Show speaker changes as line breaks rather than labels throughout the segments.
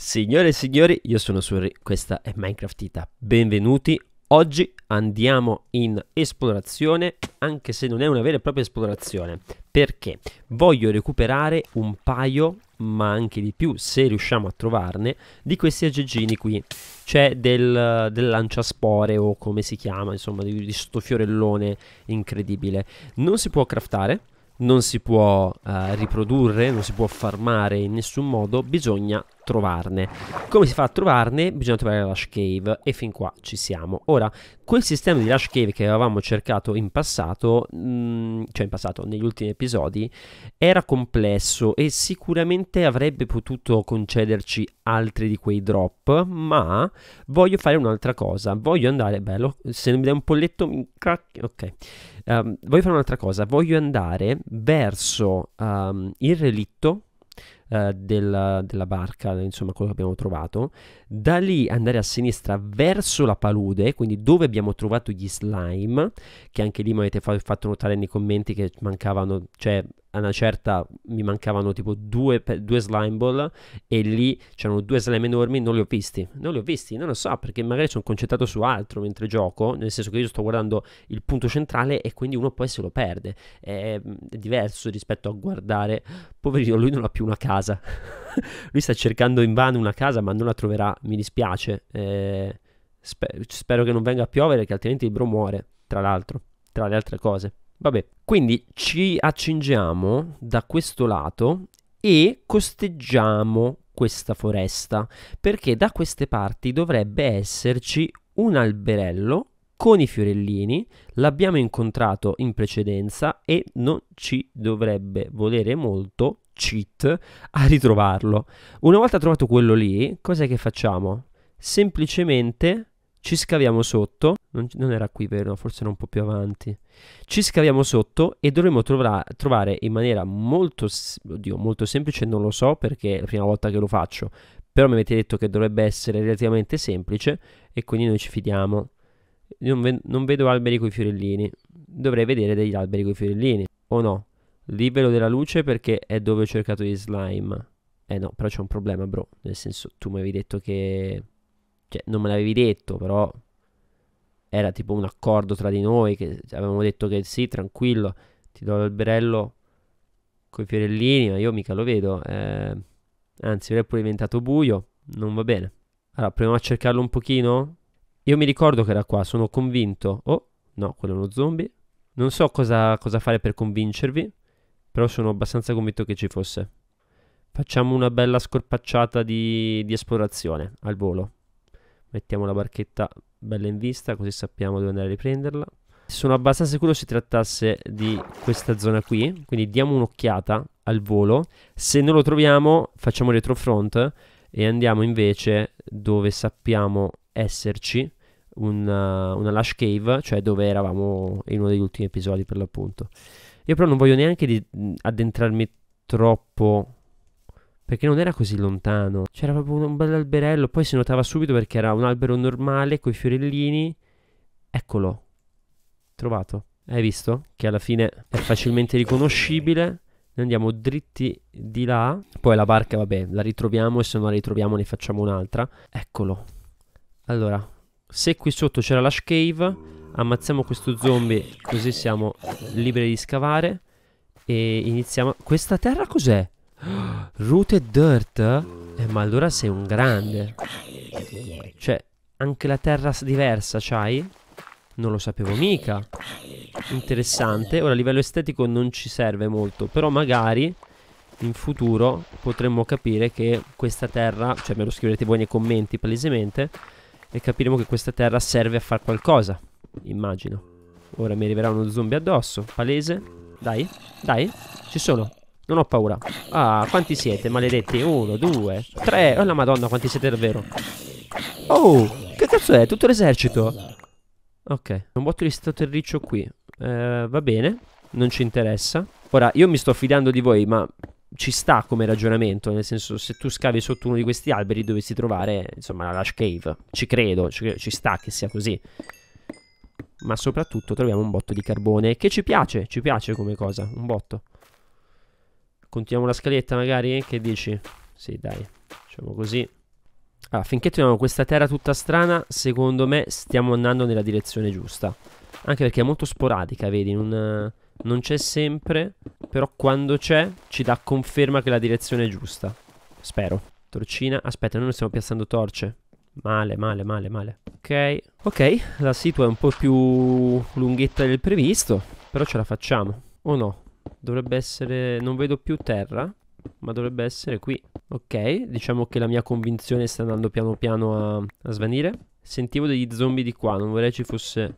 Signore e signori, io sono Suri, questa è Minecraft Ita. Benvenuti. Oggi andiamo in esplorazione, anche se non è una vera e propria esplorazione, perché voglio recuperare un paio, ma anche di più, se riusciamo a trovarne, di questi aggeggini qui. C'è del, del, lanciaspore o come si chiama, insomma, di, di sto fiorellone incredibile. Non si può craftare, non si può uh, riprodurre, non si può farmare in nessun modo, bisogna trovarne. Come si fa a trovarne? Bisogna trovare la Lush Cave e fin qua ci siamo. Ora, quel sistema di Lush Cave che avevamo cercato in passato, mh, mm, cioè in passato, negli ultimi episodi, era complesso e sicuramente avrebbe potuto concederci altri di quei drop, ma voglio fare un'altra cosa. Voglio andare, bello, se mi dai un polletto mi cacchio, ok. Um, voglio fare un'altra cosa, voglio andare verso um, il relitto eh, della, della, barca, insomma quello che abbiamo trovato, da lì andare a sinistra verso la palude, quindi dove abbiamo trovato gli slime, che anche lì mi avete fa fatto notare nei commenti che mancavano, cioè a una certa mi mancavano tipo due, due slime ball e lì c'erano due slime enormi, non li ho visti, non li ho visti, non lo so perché magari sono concentrato su altro mentre gioco, nel senso che io sto guardando il punto centrale e quindi uno poi se lo perde, è, mm, è diverso rispetto a guardare, poverino lui non ha più una casa casa. Lui sta cercando in vano una casa, ma non la troverà. Mi dispiace. Eh, sper- spero che non venga a piovere, che altrimenti il bro muore. Tra l'altro, tra le altre cose. Vabbè, quindi ci accingiamo da questo lato e costeggiamo questa foresta perché da queste parti dovrebbe esserci un alberello con i fiorellini, l'abbiamo incontrato in precedenza e non ci dovrebbe volere molto cheat a ritrovarlo. Una volta trovato quello lì, cos'è che facciamo? Semplicemente ci scaviamo sotto, non, non era qui vero, forse era un po' più avanti, ci scaviamo sotto e dovremo trova, trovare in maniera molto, oddio, molto semplice, non lo so perché è la prima volta che lo faccio, però mi avete detto che dovrebbe essere relativamente semplice e quindi noi ci fidiamo. Non, ve, non vedo alberi con i fiorellini, dovrei vedere degli alberi con i fiorellini, o no? Libero della luce perché è dove ho cercato gli slime. Eh no, però c'è un problema, bro. Nel senso, tu mi avevi detto che... Cioè, non me l'avevi detto, però... Era tipo un accordo tra di noi che avevamo detto che sì, tranquillo, ti do l'alberello con i fiorellini, ma io mica lo vedo. Eh, anzi, è pure diventato buio, non va bene. Allora, proviamo a cercarlo un pochino. Io mi ricordo che era qua, sono convinto. Oh, no, quello è uno zombie. Non so cosa, cosa fare per convincervi però sono abbastanza convinto che ci fosse. Facciamo una bella scorpacciata di, di esplorazione al volo. Mettiamo la barchetta bella in vista, così sappiamo dove andare a riprenderla. Sono abbastanza sicuro si trattasse di questa zona qui, quindi diamo un'occhiata al volo. Se non lo troviamo, facciamo retrofront e andiamo invece dove sappiamo esserci una, una Lush Cave, cioè dove eravamo in uno degli ultimi episodi per l'appunto. Io però non voglio neanche di- mm, addentrarmi troppo perché non era così lontano. C'era proprio un, bel alberello, poi si notava subito perché era un albero normale con i fiorellini. Eccolo. Trovato. Hai visto? Che alla fine è facilmente riconoscibile. Noi andiamo dritti di là. Poi la barca, vabbè, la ritroviamo e se non la ritroviamo ne facciamo un'altra. Eccolo. Allora, se qui sotto c'era la cave, Ammazziamo questo zombie così siamo liberi di scavare E iniziamo... Questa terra cos'è? Rooted dirt? Eh ma allora sei un grande Cioè anche la terra diversa c'hai? Non lo sapevo mica Interessante Ora a livello estetico non ci serve molto Però magari in futuro potremmo capire che questa terra Cioè me lo scriverete voi nei commenti palesemente E capiremo che questa terra serve a far qualcosa immagino. Ora mi arriverà uno zombie addosso, palese. Dai, dai, ci sono. Non ho paura. Ah, quanti siete, maledetti? Uno, due, tre. Oh la madonna, quanti siete davvero. Oh, che cazzo è? Tutto l'esercito. Ok, un botto di terriccio qui. Eh, va bene, non ci interessa. Ora, io mi sto fidando di voi, ma ci sta come ragionamento, nel senso se tu scavi sotto uno di questi alberi dovresti trovare, insomma, la Lush Cave. Ci credo, ci, ci sta che sia così ma soprattutto troviamo un botto di carbone che ci piace, ci piace come cosa, un botto. Continuiamo la scaletta magari, che dici? Sì, dai, facciamo così. Allora, finché troviamo questa terra tutta strana, secondo me stiamo andando nella direzione giusta. Anche perché è molto sporadica, vedi, non, non c'è sempre, però quando c'è ci dà conferma che la direzione è giusta. Spero. Torcina, aspetta, noi non stiamo piazzando torce. Male, male, male, male. Ok, ok, la situa è un po' più lunghetta del previsto, però ce la facciamo. O oh no? Dovrebbe essere... non vedo più terra, ma dovrebbe essere qui. Ok, diciamo che la mia convinzione sta andando piano piano a, a svanire. Sentivo degli zombie di qua, non vorrei ci fosse...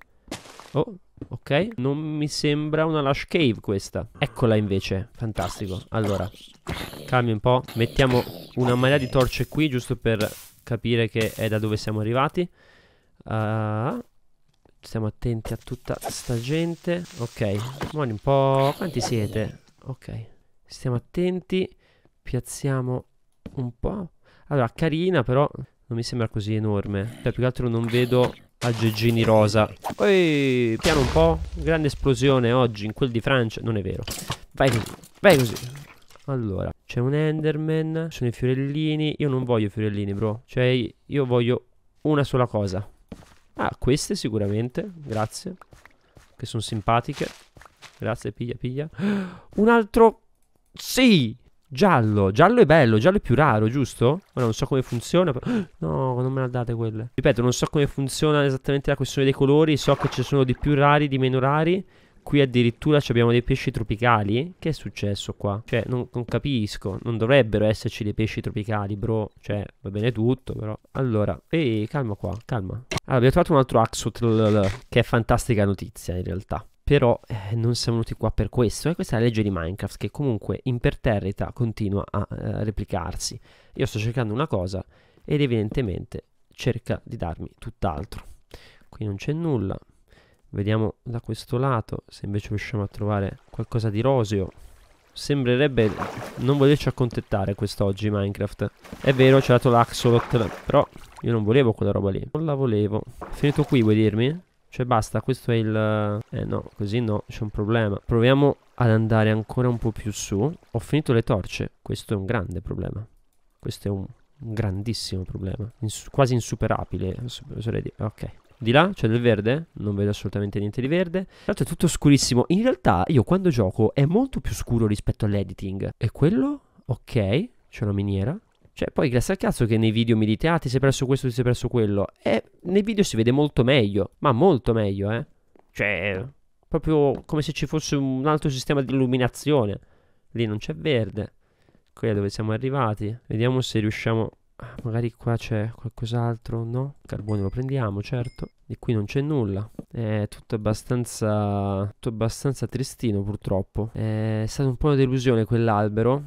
Oh, ok. Non mi sembra una lush cave questa. Eccola invece, fantastico. Allora, calmi un po'. Mettiamo una marea di torce qui, giusto per capire che è da dove siamo arrivati. Uh, stiamo attenti a tutta sta gente. Ok, muori un po'. Quanti siete? Ok, stiamo attenti. Piazziamo un po'. Allora, carina però non mi sembra così enorme. Cioè, più che altro non vedo aggeggini rosa. Poi, piano un po'. Grande esplosione oggi in quel di Francia. Non è vero. Vai così, vai così. Allora, c'è un Enderman, ci sono i fiorellini. Io non voglio fiorellini, bro. Cioè, io voglio una sola cosa. Ah, queste sicuramente, grazie. Che sono simpatiche. Grazie, piglia, piglia. Un altro... Sì! Giallo, giallo è bello, giallo è più raro, giusto? Ora non so come funziona, però... No, non me la date quelle. Ripeto, non so come funziona esattamente la questione dei colori, so che ci sono di più rari, di meno rari. Qui addirittura abbiamo dei pesci tropicali. Che è successo qua? Cioè, non, non, capisco. Non dovrebbero esserci dei pesci tropicali, bro. Cioè, va bene tutto, però. Allora, ehi, calma qua, calma. Allora, abbiamo trovato un altro Axotl, che è fantastica notizia, in realtà. Però eh, non siamo venuti qua per questo. E questa è la legge di Minecraft, che comunque imperterrita continua a eh, replicarsi. Io sto cercando una cosa ed evidentemente cerca di darmi tutt'altro. Qui non c'è nulla, Vediamo da questo lato se invece riusciamo a trovare qualcosa di roseo. Sembrerebbe non volerci accontentare quest'oggi Minecraft. È vero, c'è dato l'Axolot, però io non volevo quella roba lì. Non la volevo. Finito qui, vuoi dirmi? Cioè basta, questo è il... Eh no, così no, c'è un problema. Proviamo ad andare ancora un po' più su. Ho finito le torce. Questo è un grande problema. Questo è un, grandissimo problema. Ins quasi insuperabile, eh, Ok. Di là c'è del verde? Non vedo assolutamente niente di verde. Tra l'altro è tutto scurissimo. In realtà io quando gioco è molto più scuro rispetto all'editing. E quello? Ok, c'è una miniera. Cioè, poi grazie al cazzo che nei video mi dite, ah, ti sei perso questo, ti sei perso quello. E nei video si vede molto meglio, ma molto meglio, eh. Cioè, proprio come se ci fosse un altro sistema di illuminazione. Lì non c'è verde. Qui è dove siamo arrivati. Vediamo se riusciamo magari qua c'è qualcos'altro, no? carbone lo prendiamo, certo. E qui non c'è nulla. È tutto abbastanza, tutto abbastanza tristino purtroppo. È stata un po' una delusione quell'albero.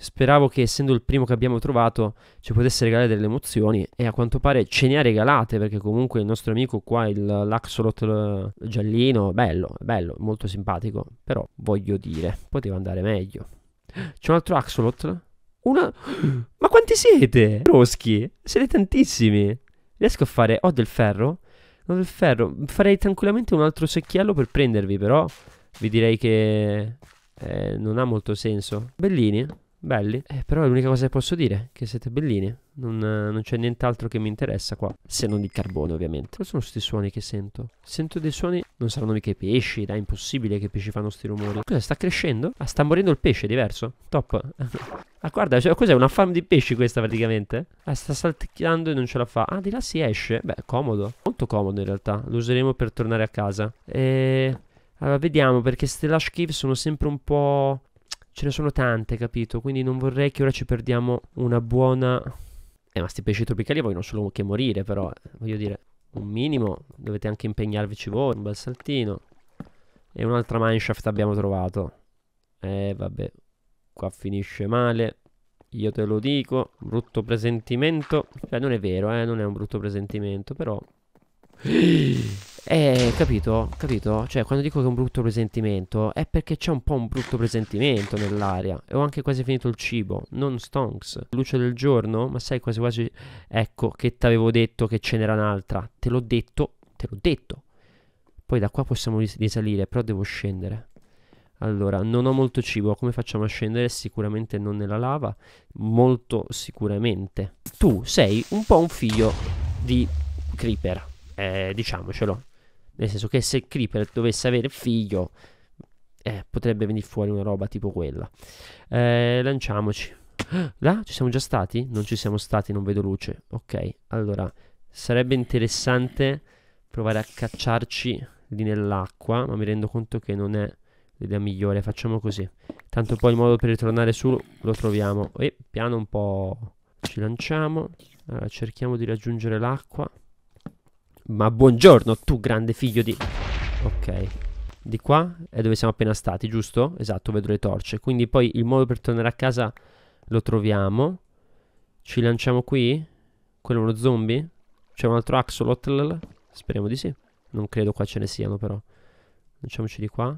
Speravo che essendo il primo che abbiamo trovato ci potesse regalare delle emozioni e a quanto pare ce ne ha regalate perché comunque il nostro amico qua, il, l'Axolot giallino, bello, bello, molto simpatico, però voglio dire, poteva andare meglio. C'è un altro Axolot una... Ma quanti siete? Roschi? Siete tantissimi. Riesco a fare... Ho del ferro? Ho del ferro. Farei tranquillamente un altro secchiello per prendervi, però... Vi direi che... Eh, non ha molto senso. Bellini? Belli? Eh, però è l'unica cosa che posso dire, che siete bellini. Non, non c'è nient'altro che mi interessa qua, se non il carbone ovviamente. Cosa sono questi suoni che sento? Sento dei suoni... Non saranno mica i pesci, dai, impossibile che i pesci fanno questi rumori. Cosa, sta crescendo? Ah, sta morendo il pesce, è diverso. Top. ah, guarda, cioè, cos'è? Una farm di pesci questa praticamente? Ah, sta salticchiando e non ce la fa. Ah, di là si esce? Beh, comodo. Molto comodo in realtà. Lo useremo per tornare a casa. E... Allora, vediamo, perché Stellash lush cave sono sempre un po'... Ce ne sono tante, capito? Quindi non vorrei che ora ci perdiamo una buona eh, ma sti pesci tropicali vogliono solo che morire, però. Eh, voglio dire, un minimo dovete anche impegnarvici voi. Un bel saltino. E un'altra mineshaft abbiamo trovato. Eh, vabbè. Qua finisce male. Io te lo dico. Brutto presentimento. Cioè, non è vero, eh. Non è un brutto presentimento, però. Eh, capito? Capito? Cioè, quando dico che è un brutto presentimento, è perché c'è un po' un brutto presentimento nell'aria. E ho anche quasi finito il cibo. Non stonks. Luce del giorno? Ma sai, quasi quasi. Ecco, che t'avevo detto che ce n'era un'altra. Te l'ho detto, te l'ho detto. Poi da qua possiamo ris risalire, però devo scendere. Allora, non ho molto cibo, come facciamo a scendere? Sicuramente non nella lava, molto sicuramente. Tu sei un po' un figlio di Creeper, eh, diciamocelo. Nel senso che se il Creeper dovesse avere figlio, eh, potrebbe venire fuori una roba tipo quella. Eh, lanciamoci. Là ci siamo già stati? Non ci siamo stati, non vedo luce. Ok, allora sarebbe interessante provare a cacciarci lì nell'acqua, ma mi rendo conto che non è l'idea migliore. Facciamo così. Tanto poi il modo per ritornare su lo troviamo. E piano un po' ci lanciamo. Allora, cerchiamo di raggiungere l'acqua. Ma buongiorno tu grande figlio di... Ok Di qua è dove siamo appena stati giusto? Esatto vedo le torce Quindi poi il modo per tornare a casa lo troviamo Ci lanciamo qui? Quello è uno zombie? C'è un altro axolotl? Speriamo di sì Non credo qua ce ne siano però Lanciamoci di qua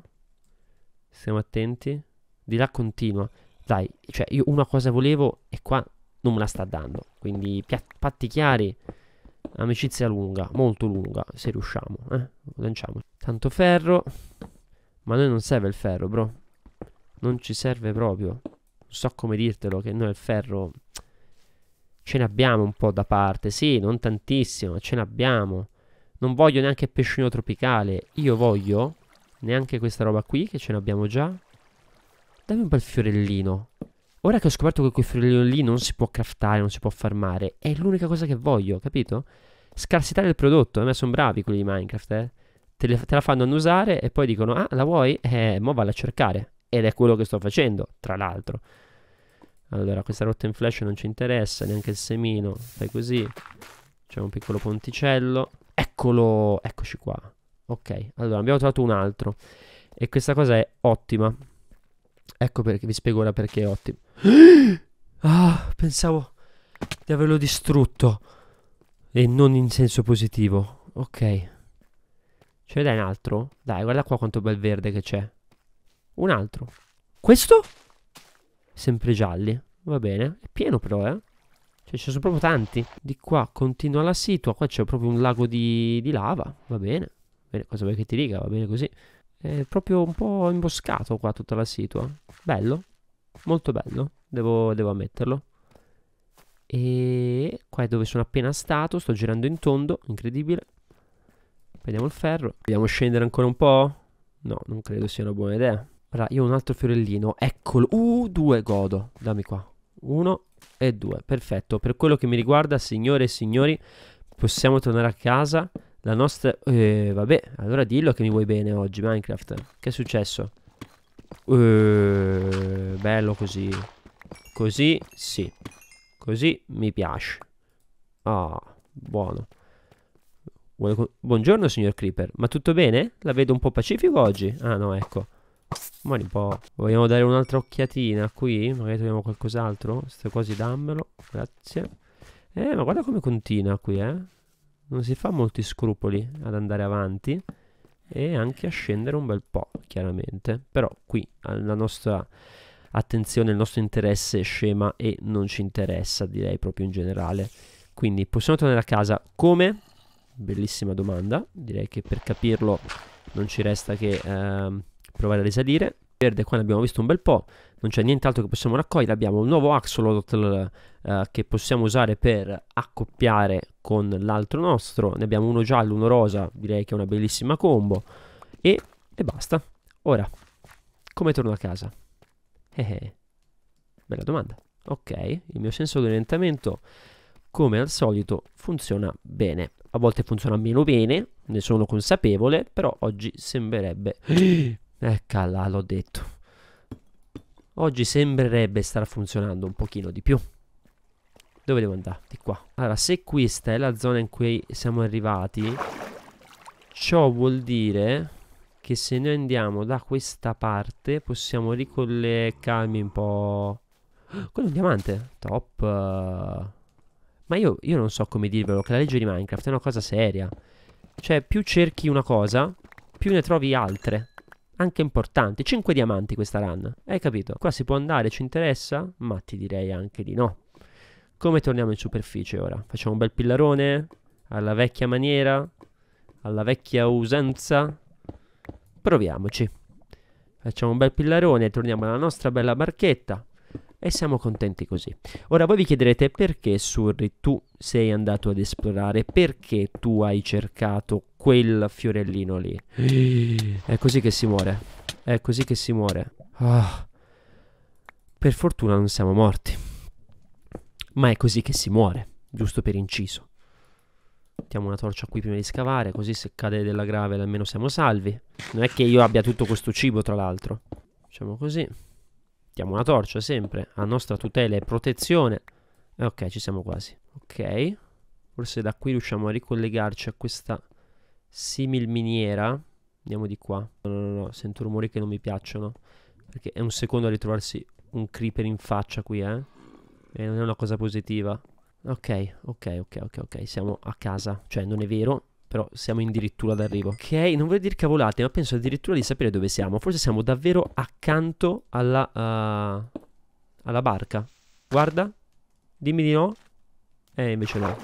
Stiamo attenti Di là continua Dai, cioè io una cosa volevo e qua non me la sta dando Quindi patti chiari Amicizia lunga, molto lunga, se riusciamo, eh. Lanciamo. Tanto ferro. Ma a noi non serve il ferro, bro. Non ci serve proprio. Non so come dirtelo che noi il ferro ce ne abbiamo un po' da parte. Sì, non tantissimo, ma ce ne abbiamo. Non voglio neanche pescino tropicale. Io voglio neanche questa roba qui che ce ne abbiamo già. Dammi un bel fiorellino. Ora che ho scoperto che quel fiorellino lì non si può craftare, non si può farmare, è l'unica cosa che voglio, capito? scarsità del prodotto. A me sono bravi quelli di Minecraft, eh. Te, le, te, la fanno annusare e poi dicono, ah, la vuoi? Eh, mo valla a cercare. Ed è quello che sto facendo, tra l'altro. Allora, questa rotta in flash non ci interessa, neanche il semino. Fai così. C'è un piccolo ponticello. Eccolo, eccoci qua. Ok, allora abbiamo trovato un altro. E questa cosa è ottima. Ecco perché vi spiego ora perché è ottima. Ah, pensavo di averlo distrutto. E non in senso positivo. Ok. Ce cioè, ne dai un altro? Dai, guarda qua quanto bel verde che c'è. Un altro. Questo? Sempre gialli. Va bene. È pieno però, eh. Cioè, ci sono proprio tanti. Di qua continua la situa. Qua c'è proprio un lago di, di lava. Va bene. bene. Cosa vuoi che ti dica? Va bene così. È proprio un po' imboscato qua tutta la situa. Bello. Molto bello. Devo, devo ammetterlo. E qua è dove sono appena stato, sto girando in tondo, incredibile. Prendiamo il ferro. vogliamo scendere ancora un po'? No, non credo sia una buona idea. Ora, io ho un altro fiorellino, eccolo. Uh, due godo. Dammi qua. Uno e due, perfetto. Per quello che mi riguarda, signore e signori, possiamo tornare a casa. La nostra... Eh, vabbè, allora dillo che mi vuoi bene oggi, Minecraft. Che è successo? Eh, bello così. Così, sì. Così mi piace. Ah, buono. Buongiorno, signor Creeper. Ma tutto bene? La vedo un po' pacifico oggi. Ah, no, ecco. Muori un po'. Vogliamo dare un'altra occhiatina qui? Magari troviamo qualcos'altro? Queste cose dammelo. Grazie. Eh, ma guarda come continua qui, eh. Non si fa molti scrupoli ad andare avanti. E anche a scendere un bel po', chiaramente. Però qui, alla nostra attenzione, il nostro interesse scema e non ci interessa, direi proprio in generale. Quindi possiamo tornare a casa come? Bellissima domanda, direi che per capirlo non ci resta che ehm, provare a risalire. Verde qua ne abbiamo visto un bel po', non c'è nient'altro che possiamo raccogliere, abbiamo un nuovo axolotl eh, che possiamo usare per accoppiare con l'altro nostro, ne abbiamo uno giallo, uno rosa, direi che è una bellissima combo e, e basta. Ora, come torno a casa? Eh, eh, Bella domanda. Ok, il mio senso di orientamento come al solito funziona bene. A volte funziona meno bene, ne sono consapevole, però oggi sembrerebbe... Eccala, l'ho detto. Oggi sembrerebbe star funzionando un pochino di più. Dove devo andare? Di qua. Allora, se questa è la zona in cui siamo arrivati, ciò vuol dire che se noi andiamo da questa parte possiamo ricollegarmi un po'... Quello è un diamante. Top. Ma io, io non so come dirvelo che la legge di Minecraft è una cosa seria. Cioè, più cerchi una cosa, più ne trovi altre anche importanti. 5 diamanti questa run. Hai capito? Qua si può andare, ci interessa? Ma ti direi anche di no. Come torniamo in superficie ora? Facciamo un bel pillarone alla vecchia maniera, alla vecchia usanza. Proviamoci. Facciamo un bel pillarone, torniamo alla nostra bella barchetta e siamo contenti così. Ora voi vi chiederete perché Surri tu sei andato ad esplorare, perché tu hai cercato quel fiorellino lì. È così che si muore, è così che si muore. Oh. Per fortuna non siamo morti, ma è così che si muore, giusto per inciso mettiamo una torcia qui prima di scavare, così se cade della grave almeno siamo salvi. Non è che io abbia tutto questo cibo, tra l'altro. Facciamo così. Mettiamo una torcia sempre, a nostra tutela e protezione. e eh, ok, ci siamo quasi. Ok, forse da qui riusciamo a ricollegarci a questa simil miniera. Andiamo di qua. No, no, no, sento rumori che non mi piacciono. Perché è un secondo a ritrovarsi un creeper in faccia qui, eh. E non è una cosa positiva. Ok, ok, ok, ok, ok, siamo a casa, cioè non è vero, però siamo addirittura d'arrivo. Ok, non voglio dire cavolate, ma penso addirittura di sapere dove siamo, forse siamo davvero accanto alla, uh, alla barca. Guarda, dimmi di no, eh invece no.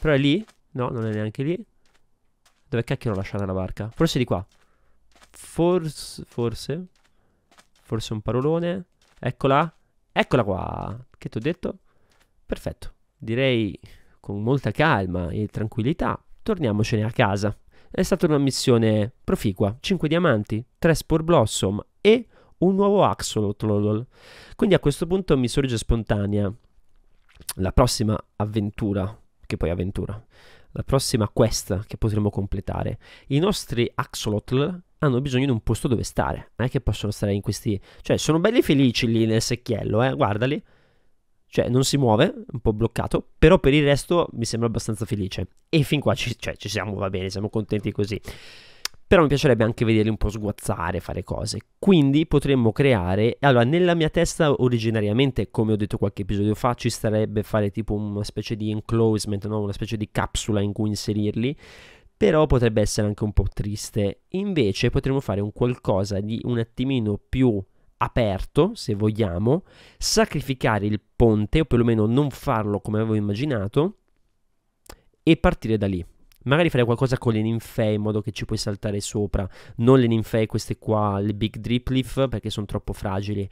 Però è lì? No, non è neanche lì. Dove cacchio l'ho lasciata la barca? Forse di qua. Forse, forse, forse un parolone. Eccola, eccola qua, che ti ho detto? Perfetto direi con molta calma e tranquillità, torniamocene a casa. È stata una missione proficua, 5 diamanti, 3 Spore Blossom e un nuovo Axolotl. Quindi a questo punto mi sorge spontanea la prossima avventura, che poi avventura, la prossima quest che potremo completare. I nostri Axolotl hanno bisogno di un posto dove stare, non eh, è che possono stare in questi... cioè sono belli felici lì nel secchiello, eh, guardali cioè, non si muove, un po' bloccato, però per il resto mi sembra abbastanza felice. E fin qua ci, cioè, ci siamo, va bene, siamo contenti così. Però mi piacerebbe anche vederli un po' sguazzare, fare cose. Quindi potremmo creare... Allora, nella mia testa originariamente, come ho detto qualche episodio fa, ci starebbe fare tipo una specie di enclosement, no? una specie di capsula in cui inserirli però potrebbe essere anche un po' triste. Invece potremmo fare un qualcosa di un attimino più aperto, se vogliamo, sacrificare il ponte, o perlomeno non farlo come avevo immaginato, e partire da lì. Magari fare qualcosa con le ninfee in modo che ci puoi saltare sopra. Non le ninfee, queste qua, le big drip leaf, perché sono troppo fragili.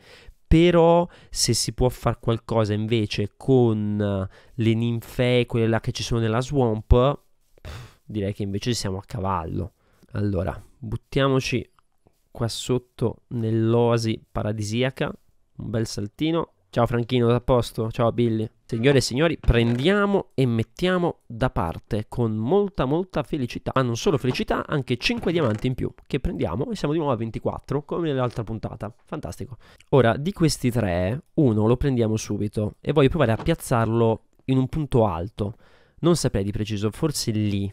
Però se si può fare qualcosa invece con eh, le ninfee, quelle là che ci sono nella swamp, direi che invece siamo a cavallo. Allora, buttiamoci qua sotto nell'oasi paradisiaca. Un bel saltino. Ciao Franchino, da posto? Ciao Billy. Signore e signori, prendiamo e mettiamo da parte con molta molta felicità, ah, non solo felicità, anche 5 diamanti in più che prendiamo e siamo di nuovo a 24 come nell'altra puntata. Fantastico. Ora, di questi tre, uno lo prendiamo subito e voglio provare a piazzarlo in un punto alto. Non saprei di preciso, forse lì.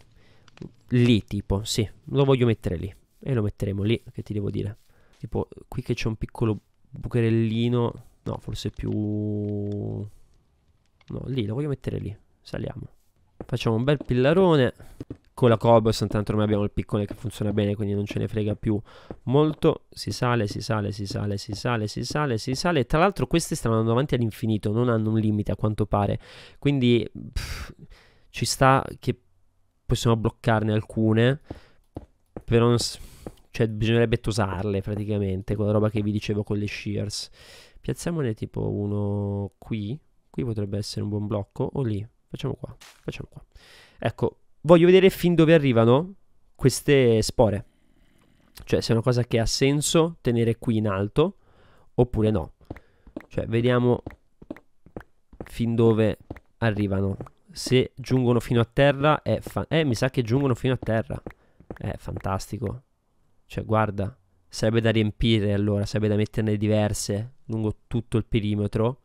Lì tipo, sì, lo voglio mettere lì e lo metteremo lì, che ti devo dire. Tipo, qui che c'è un piccolo bucherellino, no, forse più... No, lì, lo voglio mettere lì, saliamo. Facciamo un bel pillarone, con la cobblestone tanto ormai abbiamo il piccone che funziona bene quindi non ce ne frega più molto si sale si sale si sale si sale si sale si sale tra l'altro queste stanno andando avanti all'infinito non hanno un limite a quanto pare quindi pff, ci sta che possiamo bloccarne alcune però non, cioè, bisognerebbe tosarle praticamente, quella roba che vi dicevo con le shears. Piazziamone tipo uno qui, qui potrebbe essere un buon blocco, o lì, facciamo qua, facciamo qua. Ecco, voglio vedere fin dove arrivano queste spore. Cioè, se è una cosa che ha senso tenere qui in alto, oppure no. Cioè, vediamo fin dove arrivano. Se giungono fino a terra, è eh, fa- eh, mi sa che giungono fino a terra. È eh, fantastico. Cioè, guarda, sarebbe da riempire allora, sarebbe da metterne diverse lungo tutto il perimetro.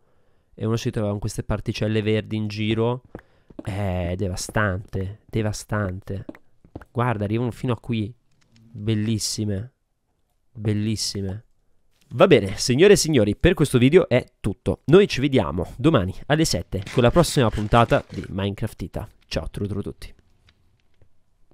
E uno si trova con queste particelle verdi in giro. È eh, devastante, devastante. Guarda, arrivano fino a qui. Bellissime, bellissime. Va bene, signore e signori, per questo video è tutto. Noi ci vediamo domani alle 7 con la prossima puntata di Minecraftita. Ciao, trutru tutti.